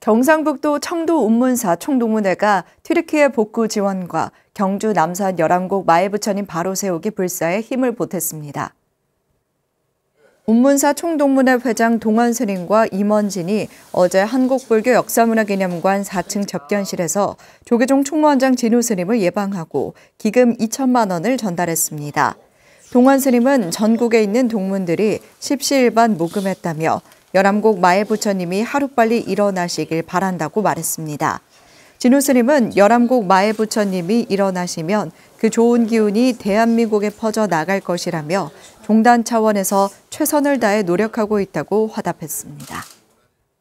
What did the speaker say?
경상북도 청도 운문사 총동문회가 트르키의 복구 지원과 경주 남산 열왕곡 마애부처님 바로 세우기 불사에 힘을 보탰습니다. 운문사 총동문회 회장 동원 스님과 임원진이 어제 한국불교 역사문화기념관 4층 접견실에서 조계종 총무원장 진우 스님을 예방하고 기금 2천만 원을 전달했습니다. 동원 스님은 전국에 있는 동문들이 십시일반 모금했다며 열암곡 마해 부처님이 하루빨리 일어나시길 바란다고 말했습니다. 진우 스님은 열암곡 마해 부처님이 일어나시면 그 좋은 기운이 대한민국에 퍼져 나갈 것이라며 종단 차원에서 최선을 다해 노력하고 있다고 화답했습니다.